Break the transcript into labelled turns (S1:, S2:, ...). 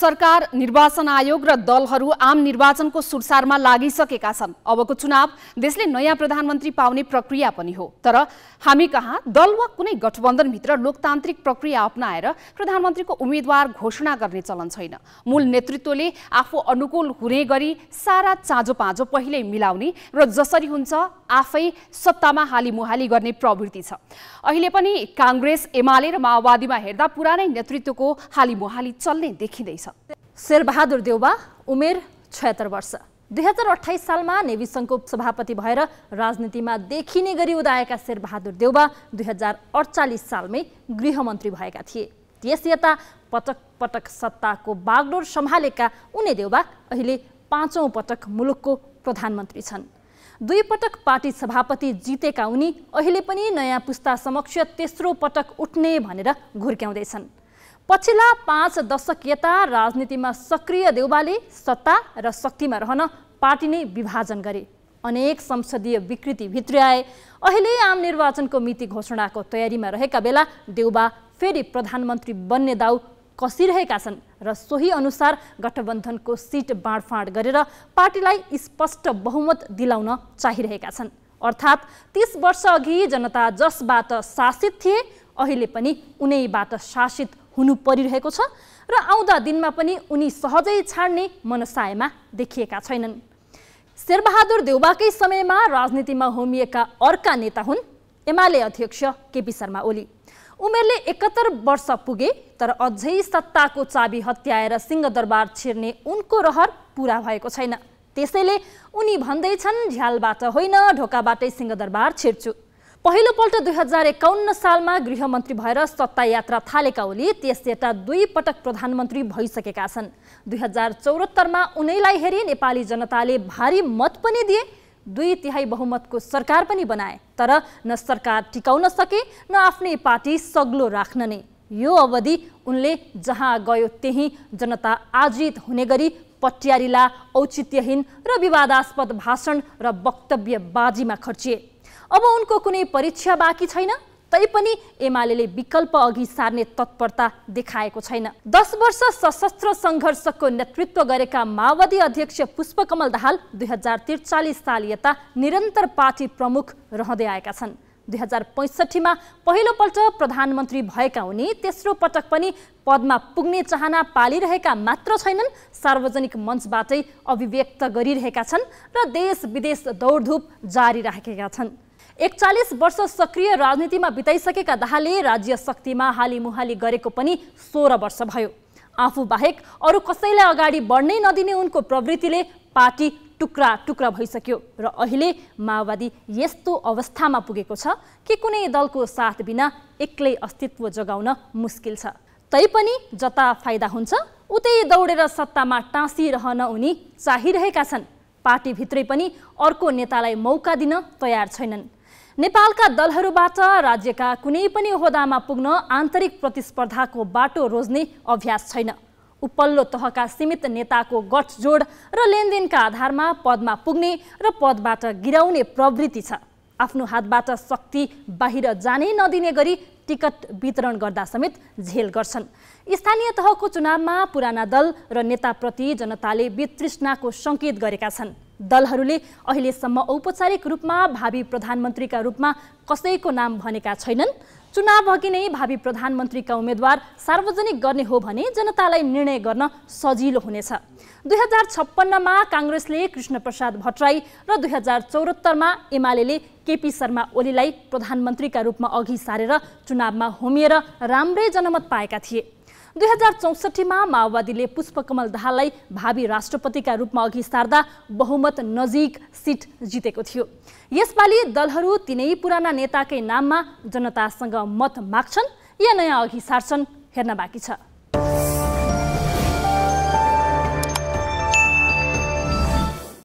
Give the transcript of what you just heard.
S1: सरकार निर्वाचन आयोग र दलहरू आम निर्वाचनको सुरसारमा लागिसकेका छन् अबको चुनाव देशले नयाँ प्रधानमन्त्री पाउने प्रक्रिया पनि हो तर हामी कहाँ दल वा कुनै गठबन्धनभित्र लोकतान्त्रिक प्रक्रिया अप्नाएर प्रधानमन्त्रीको उम्मेद्वार घोषणा गर्ने चलन छैन मूल नेतृत्वले आफू अनुकूल हुने गरी सारा चाँजो पाँजो पहिल्यै मिलाउने र जसरी हुन्छ आफै सत्तामा हालीमुहाली गर्ने प्रवृत्ति छ अहिले पनि काङ्ग्रेस एमाले र माओवादीमा हेर्दा पुरानै नेतृत्वको हाली मुहाली चल्ने देखिँदैछ छ शेरबहादुर देउबा उमेर छयत्तर वर्ष दुई हजार अठाइस
S2: सालमा नेभी सङ्घको सभापति भएर राजनीतिमा देखिने गरी उदाएका शेरबहादुर देउबा दुई हजार अडचालिस सालमै गृहमन्त्री भएका थिए त्यस यता पटक पटक सत्ताको बागडोर सम्हालेका उनी देउबा अहिले पाँचौँ पटक मुलुकको प्रधानमन्त्री छन् दुई पटक पार्टी सभापति जितेका उनी अहिले पनि नयाँ पुस्ता समक्ष तेस्रो पटक उठ्ने भनेर घुर्क्याउँदैछन् पछिल्ला पाँच दशक यता राजनीतिमा सक्रिय देउबाले सत्ता र शक्तिमा रहन पार्टी नै विभाजन गरे अनेक संसदीय विकृति भित्र्याए अहिले आम निर्वाचनको मिति घोषणाको तयारीमा रहेका बेला देउबा फेरि प्रधानमन्त्री बन्ने दाउ कसिरहेका छन् र सोही अनुसार गठबन्धनको सिट बाँडफाँड गरेर पार्टीलाई स्पष्ट बहुमत दिलाउन चाहिरहेका छन् अर्थात् तिस वर्षअघि जनता जसबाट शासित थिए अहिले पनि उनैबाट शासित हुनु परिरहेको छ र आउँदा दिनमा पनि उनी सहजै छाड्ने मनसायमा देखिएका छैनन् शेरबहादुर देउबाकै समयमा राजनीतिमा होमिएका अर्का नेता हुन् एमाले अध्यक्ष केपी शर्मा ओली उमेरले एकहत्तर वर्ष पुगे तर अझै सत्ताको चाबी हत्याएर सिंहदरबार छिर्ने उनको रहर पुरा भएको छैन त्यसैले उनी भन्दैछन् झ्यालबाट होइन ढोकाबाटै सिंहदरबार छिर्छु पहिलोपल्ट दुई हजार एकाउन्न सालमा गृहमन्त्री भएर सत्ता यात्रा थालेका ओली त्यसयता दुई पटक प्रधानमन्त्री भइसकेका छन् दुई हजार चौहत्तरमा उनैलाई हेरी नेपाली जनताले भारी मत पनि दिए दुई तिहाई बहुमतको सरकार पनि बनाए तर न सरकार टिकाउन सके न आफ्नै पार्टी सग्लो राख्न नै यो अवधि उनले जहाँ गयो त्यही जनता आजित हुने गरी पट्यारिला औचित्यहीन र विवादास्पद भाषण र वक्तव्यबाजीमा खर्चिए अब उनको कुनै परीक्षा बाँकी छैन तैपनि एमाले विकल्प अघि सार्ने तत्परता देखाएको छैन दस वर्ष सशस्त्र सङ्घर्षको नेतृत्व गरेका माओवादी अध्यक्ष पुष्पकमल दाहाल दुई हजार त्रिचालिस साल यता निरन्तर पार्टी प्रमुख रहँदै आएका छन् दुई हजार पैँसठीमा पहिलोपल्ट प्रधानमन्त्री भएका उनी तेस्रो पटक पनि पदमा पुग्ने चाहना पालिरहेका मात्र छैनन् सार्वजनिक मञ्चबाटै अभिव्यक्त गरिरहेका छन् र देश विदेश दौडधुप जारी राखेका छन् एकचालिस वर्ष सक्रिय राजनीतिमा बिताइसकेका दाहालले राज्य शक्तिमा हालीमुहाली गरेको पनि सोह्र वर्ष भयो आफू बाहेक अरू कसैलाई अगाडि बढ्नै नदिने उनको प्रवृत्तिले पार्टी टुक्रा टुक्रा भइसक्यो र अहिले माओवादी यस्तो अवस्थामा पुगेको छ कि कुनै दलको साथ बिना एक्लै अस्तित्व जगाउन मुस्किल छ तैपनि जता फाइदा हुन्छ उतै दौडेर सत्तामा टाँसिरहन उनी चाहिरहेका छन् पार्टीभित्रै पनि अर्को नेतालाई मौका दिन तयार छैनन् नेपालका दलहरूबाट राज्यका कुनै पनि ओहदामा पुग्न आन्तरिक प्रतिस्पर्धाको बाटो रोज्ने अभ्यास छैन उपल्लो तहका सीमित नेताको गठजोड र लेनदेनका आधारमा पदमा पुग्ने र पदबाट गिराउने प्रवृत्ति छ आफ्नो हातबाट शक्ति बाहिर जानै नदिने गरी टिकट वितरण गर्दा समेत झेल गर्छन् स्थानीय तहको चुनावमा पुराना दल र नेताप्रति जनताले वितृष्णाको सङ्केत गरेका छन् दलहरूले अहिलेसम्म औपचारिक रूपमा भावी प्रधानमन्त्रीका रूपमा कसैको नाम भनेका छैनन् चुनाव अघि नै भावी प्रधानमन्त्रीका उम्मेद्वार सार्वजनिक गर्ने हो भने जनतालाई निर्णय गर्न सजिलो हुनेछ दुई हजार छप्पन्नमा काङ्ग्रेसले कृष्णप्रसाद भट्टराई र दुई हजार चौहत्तरमा एमाले केपी शर्मा ओलीलाई प्रधानमन्त्रीका रूपमा अघि सारेर चुनावमा होमिएर राम्रै जनमत पाएका थिए दुई हजार चौसठीमा माओवादीले पुष्पकमल दाहाललाई भावी राष्ट्रपतिका रूपमा अघि सार्दा बहुमत नजिक सिट जितेको थियो यसपालि दलहरू तिनै पुराना नेताकै नाममा जनतासँग मत माग्छन् या नयाँ अघि सार्छन् हेर्न बाँकी छ